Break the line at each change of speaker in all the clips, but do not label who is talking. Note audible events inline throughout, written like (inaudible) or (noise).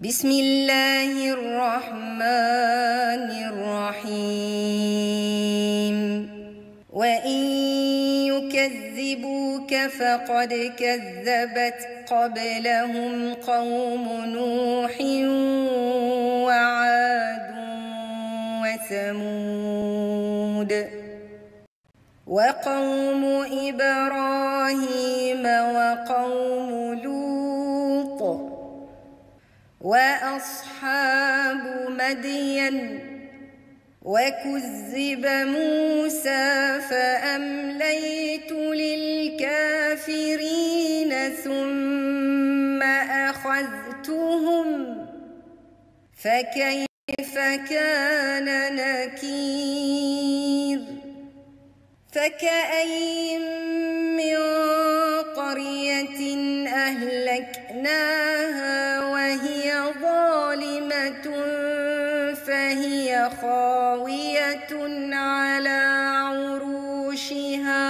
بسم الله الرحمن الرحيم وإن يكذبوك فقد كذبت قبلهم قوم نوح وعاد وثمود وقوم إبراهيم وقوم لوط واصحاب مدين وكذب موسى فامليت للكافرين ثم اخذتهم فكيف كان نكير فكاين من قريه اهلكناها خاوية على عروشها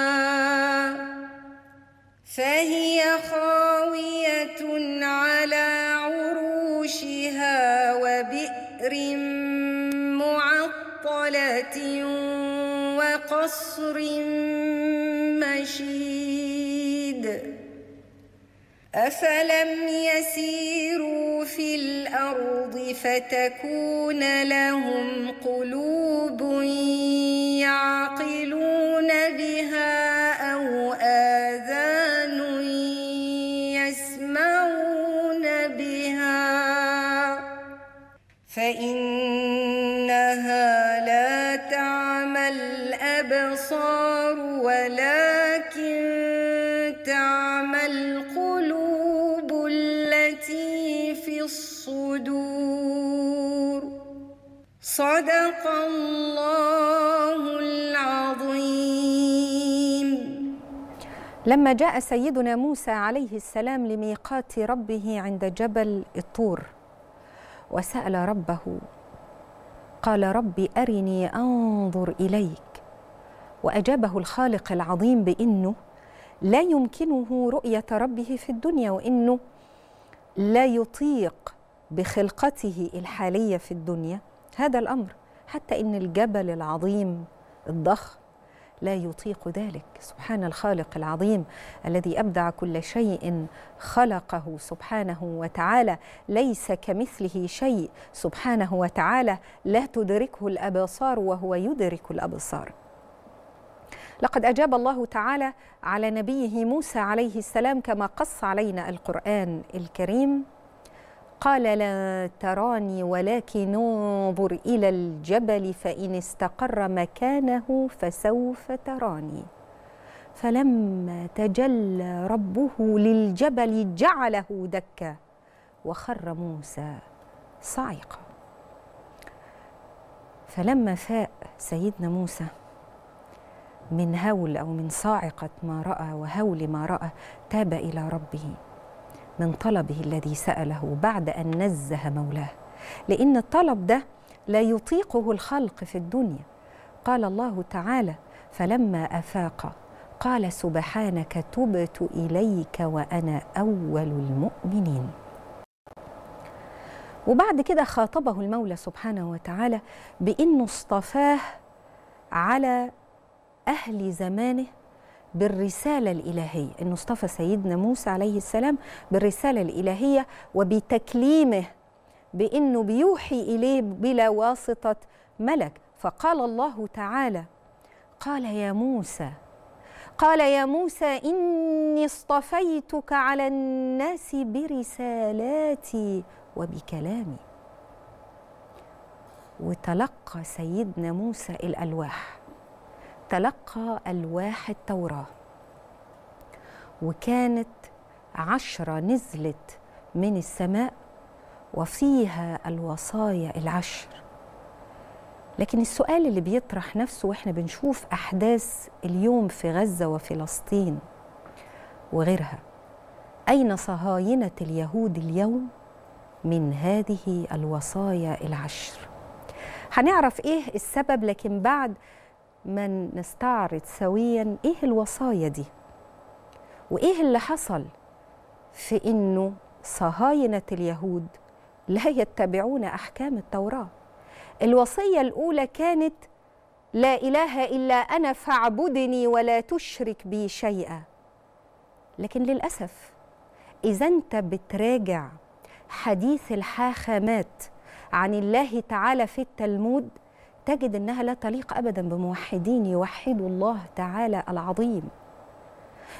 فهي خاوية على عروشها وبئر معطلة وقصر مشيد أفلم يسيروا في الأرض فتكون لهم قلوب
لما جاء سيدنا موسى عليه السلام لميقات ربه عند جبل الطور وسال ربه قال رب ارني انظر اليك واجابه الخالق العظيم بانه لا يمكنه رؤيه ربه في الدنيا وانه لا يطيق بخلقته الحاليه في الدنيا هذا الامر حتى ان الجبل العظيم الضخم لا يطيق ذلك سبحان الخالق العظيم الذي أبدع كل شيء خلقه سبحانه وتعالى ليس كمثله شيء سبحانه وتعالى لا تدركه الأبصار وهو يدرك الأبصار لقد أجاب الله تعالى على نبيه موسى عليه السلام كما قص علينا القرآن الكريم قال لن تراني ولكن انظر الى الجبل فان استقر مكانه فسوف تراني فلما تجلى ربه للجبل جعله دكا وخر موسى صعقا فلما فاء سيدنا موسى من هول او من صاعقه ما راى وهول ما راى تاب الى ربه من طلبه الذي سأله بعد أن نزه مولاه لأن الطلب ده لا يطيقه الخلق في الدنيا قال الله تعالى فلما أفاق قال سبحانك تبت إليك وأنا أول المؤمنين وبعد كده خاطبه المولى سبحانه وتعالى بأنه اصطفاه على أهل زمانه بالرسالة الإلهية إنه اصطفى سيدنا موسى عليه السلام بالرسالة الإلهية وبتكليمه بأنه بيوحي إليه بلا واسطة ملك فقال الله تعالى قال يا موسى قال يا موسى إني اصطفيتك على الناس برسالاتي وبكلامي وتلقى سيدنا موسى الألواح تلقى ألواح التوراة وكانت عشرة نزلت من السماء وفيها الوصايا العشر لكن السؤال اللي بيطرح نفسه واحنا بنشوف احداث اليوم في غزه وفلسطين وغيرها اين صهاينه اليهود اليوم من هذه الوصايا العشر هنعرف ايه السبب لكن بعد من نستعرض سويا ايه الوصايا دي وايه اللي حصل في انه صهاينه اليهود لا يتبعون احكام التوراه الوصيه الاولى كانت لا اله الا انا فاعبدني ولا تشرك بي شيئا لكن للاسف اذا انت بتراجع حديث الحاخامات عن الله تعالى في التلمود تجد انها لا تليق ابدا بموحدين يوحدوا الله تعالى العظيم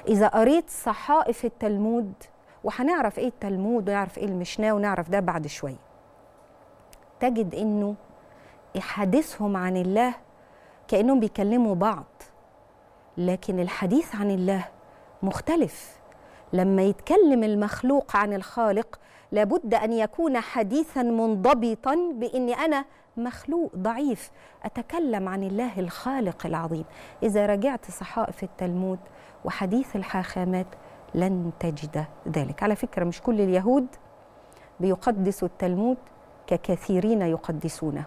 اذا قريت صحائف التلمود وهنعرف ايه التلمود ونعرف ايه المشناه ونعرف ده بعد شويه تجد انه احاديثهم عن الله كانهم بيكلموا بعض لكن الحديث عن الله مختلف لما يتكلم المخلوق عن الخالق لابد ان يكون حديثا منضبطا باني انا مخلوق ضعيف أتكلم عن الله الخالق العظيم إذا رجعت صحائف التلمود وحديث الحاخامات لن تجد ذلك على فكرة مش كل اليهود بيقدسوا التلمود ككثيرين يقدسونه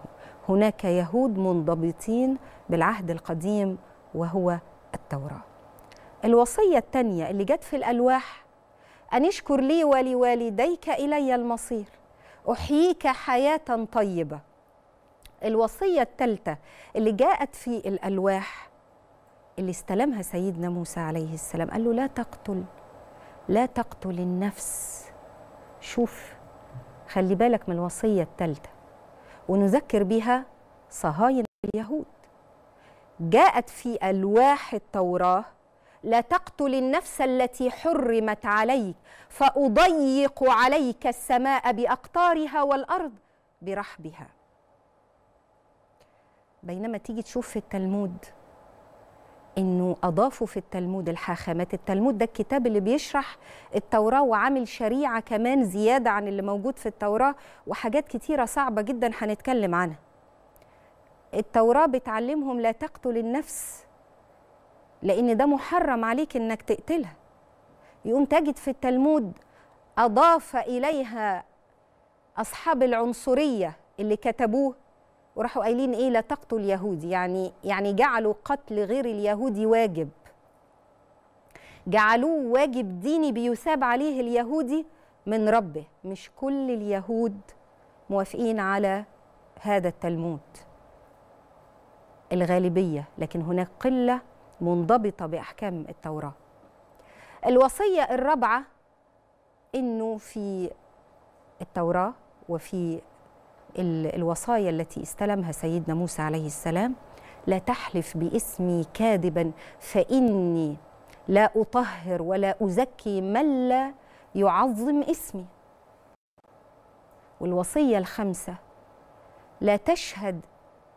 هناك يهود منضبطين بالعهد القديم وهو التوراة الوصية الثانية اللي جت في الألواح أن اشكر لي ولوالديك إلي المصير أحييك حياة طيبة الوصية الثالثة اللي جاءت في الألواح اللي استلمها سيدنا موسى عليه السلام قال له لا تقتل لا تقتل النفس شوف خلي بالك من الوصية الثالثة ونذكر بها صهاينة اليهود جاءت في ألواح التوراة لا تقتل النفس التي حرمت عليك فأضيق عليك السماء بأقطارها والأرض برحبها بينما تيجي تشوف في التلمود انه اضافوا في التلمود الحاخامات التلمود ده الكتاب اللي بيشرح التوراه وعامل شريعه كمان زياده عن اللي موجود في التوراه وحاجات كتيره صعبه جدا هنتكلم عنها التوراه بتعلمهم لا تقتل النفس لان ده محرم عليك انك تقتلها يقوم تجد في التلمود اضاف اليها اصحاب العنصريه اللي كتبوه وراحوا قايلين ايه لا تقتل يهودي يعني يعني جعلوا قتل غير اليهودي واجب جعلوه واجب ديني بيثاب عليه اليهودي من ربه مش كل اليهود موافقين على هذا التلمود الغالبيه لكن هناك قله منضبطه باحكام التوراه الوصيه الرابعه انه في التوراه وفي الوصايا التي استلمها سيدنا موسى عليه السلام لا تحلف باسمي كاذبا فإني لا أطهر ولا أزكي من لا يعظم اسمي والوصية الخامسة لا تشهد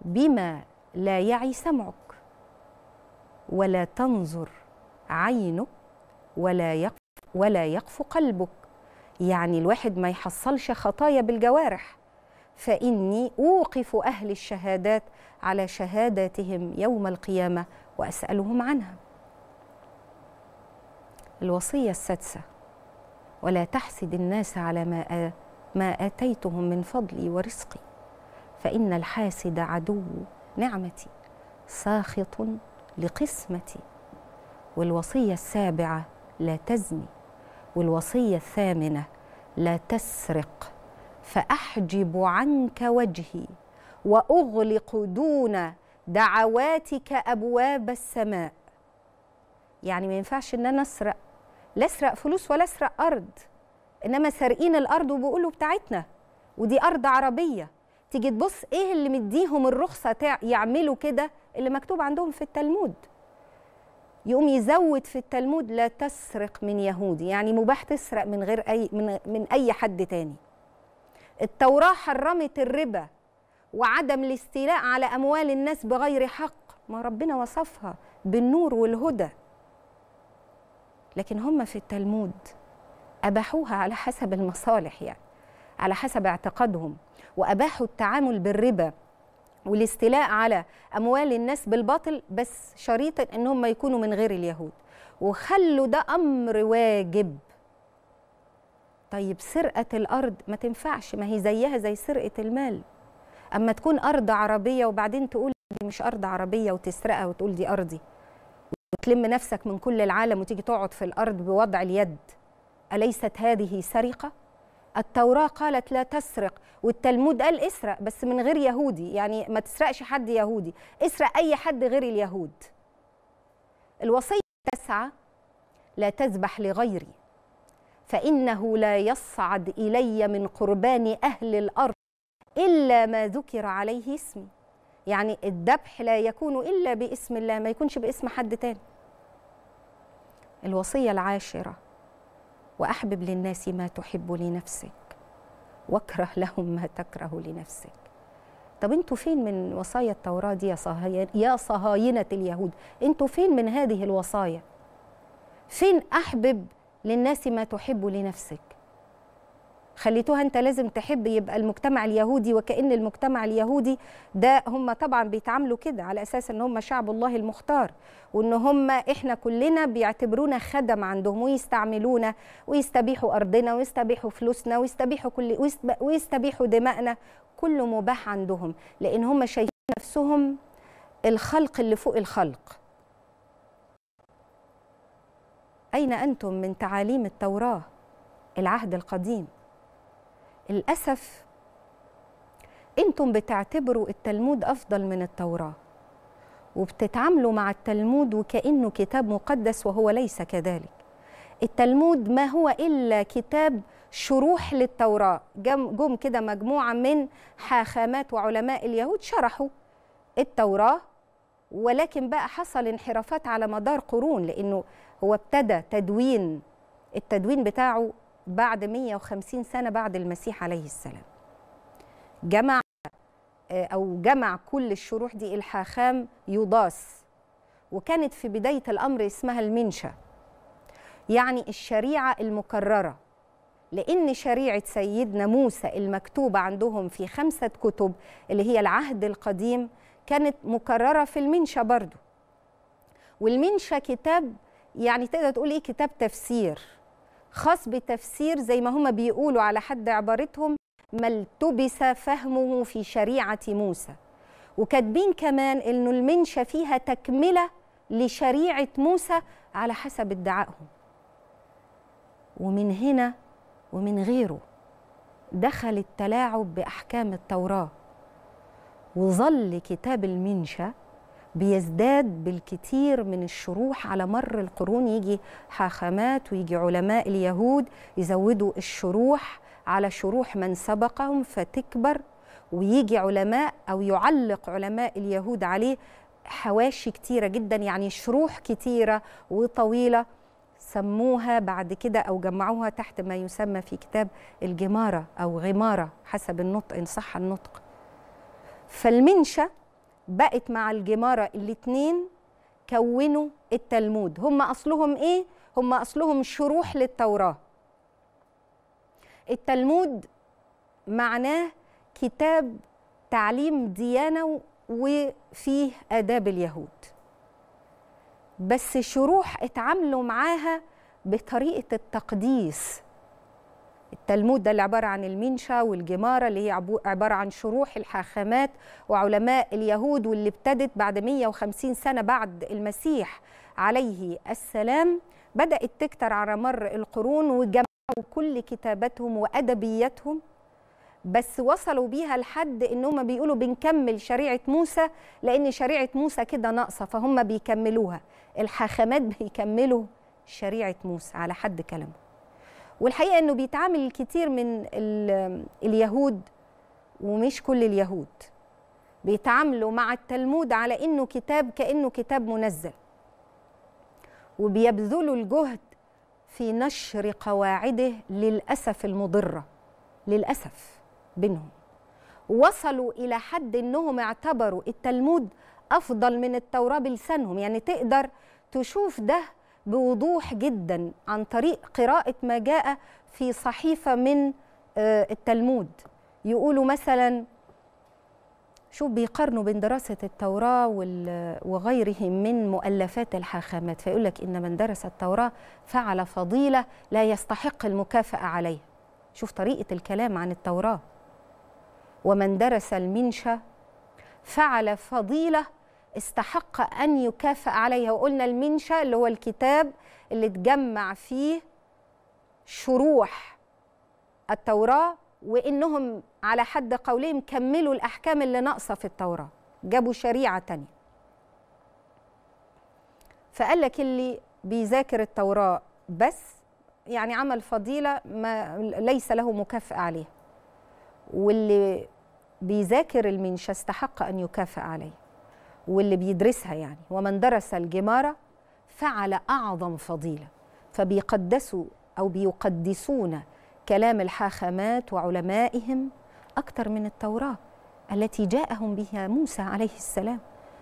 بما لا يعي سمعك ولا تنظر عينك ولا يقف ولا يقف قلبك يعني الواحد ما يحصلش خطايا بالجوارح فاني اوقف اهل الشهادات على شهاداتهم يوم القيامه واسالهم عنها الوصيه السادسه ولا تحسد الناس على ما ما اتيتهم من فضلي ورزقي فان الحاسد عدو نعمتي ساخط لقسمتي والوصيه السابعه لا تزني والوصيه الثامنه لا تسرق فأحجب عنك وجهي وأغلق دون دعواتك أبواب السماء يعني ما ينفعش إن أنا أسرق لا أسرق فلوس ولا أسرق أرض إنما سارقين الأرض وبيقولوا بتاعتنا ودي أرض عربية تيجي تبص إيه اللي مديهم الرخصة يعملوا كده اللي مكتوب عندهم في التلمود يقوم يزود في التلمود لا تسرق من يهودي يعني مباح تسرق من غير اي من, من اي حد تاني التوراة حرمت الربا وعدم الاستيلاء على أموال الناس بغير حق ما ربنا وصفها بالنور والهدى لكن هم في التلمود أباحوها على حسب المصالح يعني على حسب اعتقادهم وأباحوا التعامل بالربا والاستيلاء على أموال الناس بالباطل بس شريطا إن هم يكونوا من غير اليهود وخلوا ده أمر واجب طيب سرقة الأرض ما تنفعش ما هي زيها زي سرقة المال أما تكون أرض عربية وبعدين تقول دي مش أرض عربية وتسرقها وتقول دي أرضي وتلم نفسك من كل العالم وتيجي تقعد في الأرض بوضع اليد أليست هذه سرقة؟ التوراة قالت لا تسرق والتلمود قال اسرق بس من غير يهودي يعني ما تسرقش حد يهودي اسرق أي حد غير اليهود الوصية التاسعة لا تذبح لغيري فإنه لا يصعد إلي من قربان أهل الأرض إلا ما ذكر عليه اسمي يعني الذبح لا يكون إلا باسم الله ما يكونش باسم حد تاني الوصية العاشرة وأحبب للناس ما تحب لنفسك واكره لهم ما تكره لنفسك طب انتوا فين من وصايا التوراة دي يا صهاينة اليهود انتوا فين من هذه الوصايا فين أحبب للناس ما تحب لنفسك خليتوها انت لازم تحب يبقى المجتمع اليهودي وكأن المجتمع اليهودي ده هم طبعا بيتعاملوا كده على أساس ان هم شعب الله المختار وان هم احنا كلنا بيعتبرونا خدم عندهم ويستعملونا ويستبيحوا أرضنا ويستبيحوا فلوسنا ويستبيحوا, كل ويستبيحوا دمائنا كله مباح عندهم لأن هم شايفين نفسهم الخلق اللي فوق الخلق أين أنتم من تعاليم التوراة العهد القديم للأسف أنتم بتعتبروا التلمود أفضل من التوراة وبتتعاملوا مع التلمود وكأنه كتاب مقدس وهو ليس كذلك التلمود ما هو إلا كتاب شروح للتوراة جم كده مجموعة من حاخامات وعلماء اليهود شرحوا التوراة ولكن بقى حصل انحرافات على مدار قرون لأنه هو ابتدى تدوين التدوين بتاعه بعد 150 سنة بعد المسيح عليه السلام جمع آه، أو جمع كل الشروح دي الحاخام يضاس وكانت في بداية الأمر اسمها المنشا يعني الشريعة المكررة لأن شريعة سيدنا موسى المكتوبة عندهم في خمسة كتب اللي هي العهد القديم كانت مكررة في المنشا برضو والمنشا كتاب يعني تقدر تقول ايه كتاب تفسير خاص بتفسير زي ما هم بيقولوا على حد عبارتهم ما التبس فهمه في شريعه موسى وكاتبين كمان انه المنشا فيها تكمله لشريعه موسى على حسب ادعائهم ومن هنا ومن غيره دخل التلاعب باحكام التوراه وظل كتاب المنشا بيزداد بالكثير من الشروح على مر القرون يجي حاخامات ويجي علماء اليهود يزودوا الشروح على شروح من سبقهم فتكبر ويجي علماء او يعلق علماء اليهود عليه حواشي كتيره جدا يعني شروح كتيره وطويله سموها بعد كده او جمعوها تحت ما يسمى في كتاب الجماره او غماره حسب النطق ان صح النطق فالمنشه بقت مع الجمارة الاتنين كونوا التلمود هم أصلهم إيه؟ هم أصلهم شروح للتوراة التلمود معناه كتاب تعليم ديانة وفيه آداب اليهود بس شروح اتعاملوا معاها بطريقة التقديس التلمود ده اللي عبارة عن المنشا والجمارة اللي هي عبارة عن شروح الحاخامات وعلماء اليهود واللي ابتدت بعد 150 سنة بعد المسيح عليه السلام بدأت تكتر على مر القرون وجمعوا كل كتاباتهم وأدبياتهم بس وصلوا بيها لحد ان هم بيقولوا بنكمل شريعه موسى لان شريعه موسى كده ناقصه فهم بيكملوها الحاخامات بيكملوا شريعه موسى على حد كلامهم والحقيقه انه بيتعامل الكثير من اليهود ومش كل اليهود بيتعاملوا مع التلمود على انه كتاب كانه كتاب منزل وبيبذلوا الجهد في نشر قواعده للاسف المضره للاسف بينهم وصلوا الى حد انهم اعتبروا التلمود افضل من التوراه بلسانهم يعني تقدر تشوف ده بوضوح جدا عن طريق قراءة ما جاء في صحيفة من آه، التلمود يقولوا مثلا شوف بيقارنوا بين دراسة التوراة وغيرهم من مؤلفات الحاخامات فيقول لك إن من درس التوراة فعل فضيلة لا يستحق المكافأة عليها شوف طريقة الكلام عن التوراة ومن درس المنشا فعل فضيلة استحق أن يكافئ عليها وقلنا المنشأ اللي هو الكتاب اللي تجمع فيه شروح التوراة وإنهم على حد قولهم كملوا الأحكام اللي ناقصة في التوراة جابوا شريعة تانية فقال لك اللي بيذاكر التوراة بس يعني عمل فضيلة ما ليس له مكافأة عليه واللي بيذاكر المنشا استحق أن يكافئ عليه واللي بيدرسها يعني ومن درس الجمارة فعل أعظم فضيلة فبيقدسوا أو بيقدسون كلام الحاخامات وعلمائهم أكثر من التوراة التي جاءهم بها موسى عليه السلام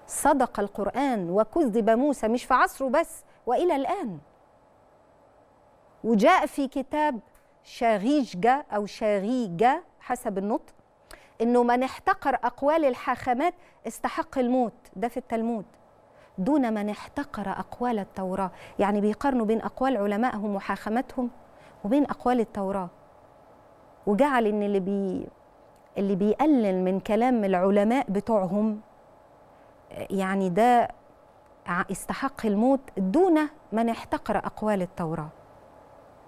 صدق القرآن وكذب موسى مش في عصره بس وإلى الآن وجاء في كتاب شاغيجة أو شاغيجة حسب النطق انه من احتقر اقوال الحاخامات استحق الموت ده في التلمود دون من احتقر اقوال التوراه يعني بيقارنوا بين اقوال علمائهم وحاخامتهم وبين اقوال التوراه وجعل ان اللي بي اللي بيقلل من كلام العلماء بتوعهم يعني ده استحق الموت دون من احتقر اقوال التوراه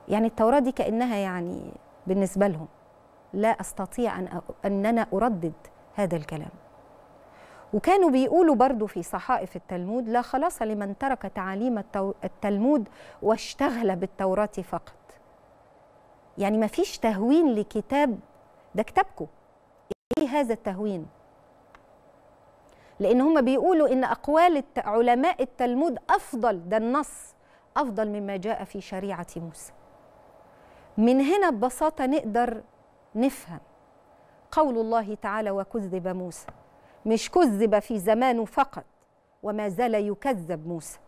يعني التوراه دي كانها يعني بالنسبه لهم لا استطيع ان اننا اردد هذا الكلام وكانوا بيقولوا برضو في صحائف التلمود لا خلاص لمن ترك تعاليم التلمود واشتغل بالتوراة فقط يعني ما فيش تهوين لكتاب ده كتابكم ايه هذا التهوين لان هم بيقولوا ان اقوال علماء التلمود افضل ده النص افضل مما جاء في شريعه موسى من هنا ببساطه نقدر نفهم قول الله تعالى وكذب موسى مش كذب في زمانه فقط وما زال يكذب موسى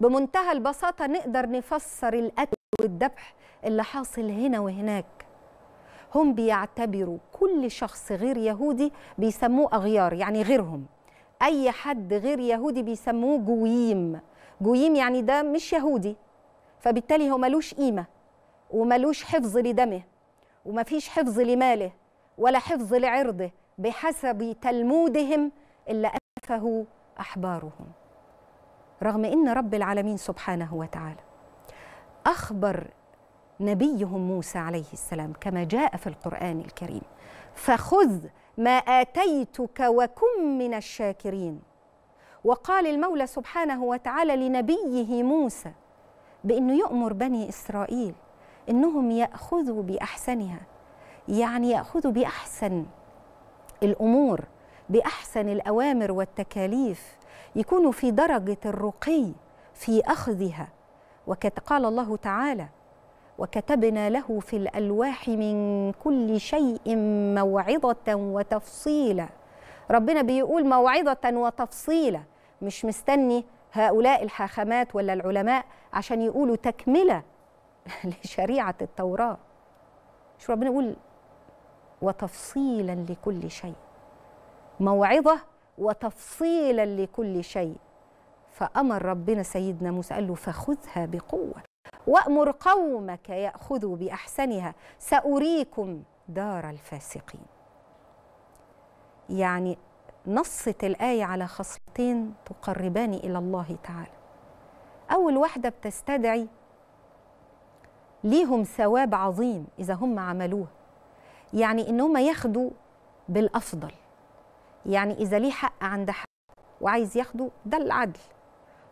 بمنتهى البساطة نقدر نفسر القتل والذبح اللي حاصل هنا وهناك هم بيعتبروا كل شخص غير يهودي بيسموه أغيار يعني غيرهم أي حد غير يهودي بيسموه جويم جويم يعني ده مش يهودي فبالتالي هو ملوش قيمة وملوش حفظ لدمه وما فيش حفظ لماله ولا حفظ لعرضه بحسب تلمودهم إلا أنفه أحبارهم رغم إن رب العالمين سبحانه وتعالى أخبر نبيهم موسى عليه السلام كما جاء في القرآن الكريم فخذ ما آتيتك وكن من الشاكرين وقال المولى سبحانه وتعالى لنبيه موسى بأنه يؤمر بني إسرائيل انهم ياخذوا باحسنها يعني ياخذوا باحسن الامور باحسن الاوامر والتكاليف يكونوا في درجه الرقي في اخذها وقد قال الله تعالى وكتبنا له في الالواح من كل شيء موعظه وتفصيلا ربنا بيقول موعظه وتفصيلا مش مستني هؤلاء الحاخامات ولا العلماء عشان يقولوا تكمله (laughs) لشريعة التوراة مش ربنا يقول وتفصيلا لكل شيء موعظة وتفصيلا لكل شيء فأمر ربنا سيدنا موسى قال له فخذها بقوة وأمر قومك يأخذوا بأحسنها سأريكم دار الفاسقين يعني نصت الآية على خصلتين تقربان إلى الله تعالى أول واحدة بتستدعي ليهم ثواب عظيم إذا هم عملوه يعني إن هم ياخدوا بالأفضل يعني إذا ليه حق عند حد وعايز ياخده ده العدل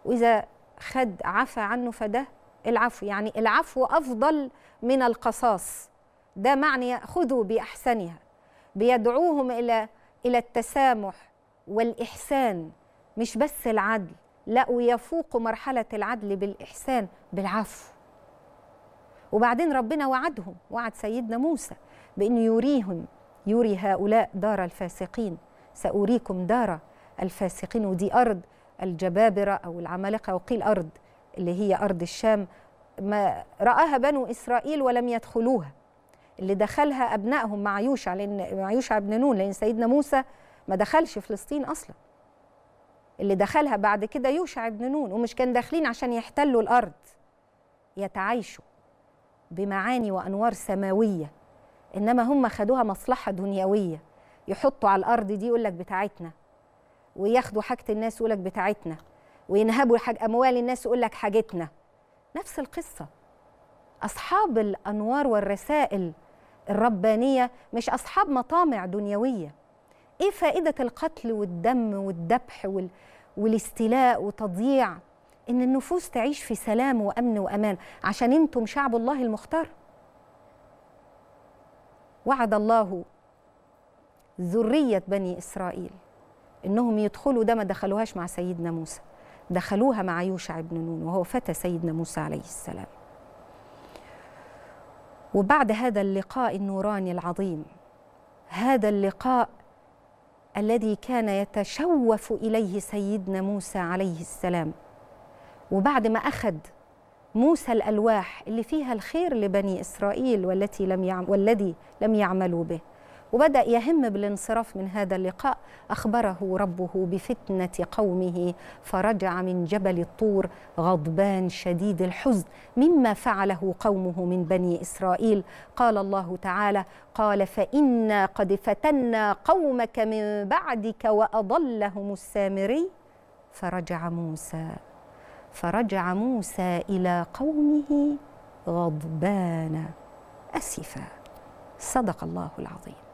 وإذا خد عفى عنه فده العفو يعني العفو أفضل من القصاص ده معنى خذوا بأحسنها بيدعوهم إلى إلى التسامح والإحسان مش بس العدل لا ويفوق مرحلة العدل بالإحسان بالعفو وبعدين ربنا وعدهم وعد سيدنا موسى بأنه يريهم يري هؤلاء دار الفاسقين سأريكم دار الفاسقين ودي أرض الجبابرة أو العمالقة وقيل أرض اللي هي أرض الشام ما رآها بنو إسرائيل ولم يدخلوها اللي دخلها أبنائهم مع يوشع لأن مع يوشع بن نون لأن سيدنا موسى ما دخلش فلسطين أصلا اللي دخلها بعد كده يوشع بن نون ومش كان داخلين عشان يحتلوا الأرض يتعايشوا بمعاني وأنوار سماوية إنما هم خدوها مصلحة دنيوية يحطوا على الأرض دي يقول لك بتاعتنا وياخدوا حاجة الناس يقول لك بتاعتنا وينهبوا حاج أموال الناس يقول لك حاجتنا نفس القصة أصحاب الأنوار والرسائل الربانية مش أصحاب مطامع دنيوية إيه فائدة القتل والدم والذبح وال... والاستيلاء وتضييع ان النفوس تعيش في سلام وامن وامان عشان انتم شعب الله المختار وعد الله ذريه بني اسرائيل انهم يدخلوا ده ما دخلوهاش مع سيدنا موسى دخلوها مع يوشع بن نون وهو فتى سيدنا موسى عليه السلام وبعد هذا اللقاء النوراني العظيم هذا اللقاء الذي كان يتشوف اليه سيدنا موسى عليه السلام وبعد ما أخذ موسى الألواح اللي فيها الخير لبني إسرائيل والتي لم يعم والذي لم يعملوا به وبدأ يهم بالانصراف من هذا اللقاء أخبره ربه بفتنة قومه فرجع من جبل الطور غضبان شديد الحزن مما فعله قومه من بني إسرائيل قال الله تعالى قال فإنا قد فتنا قومك من بعدك وأضلهم السامري فرجع موسى فرجع موسى الى قومه غضبان اسفا صدق الله العظيم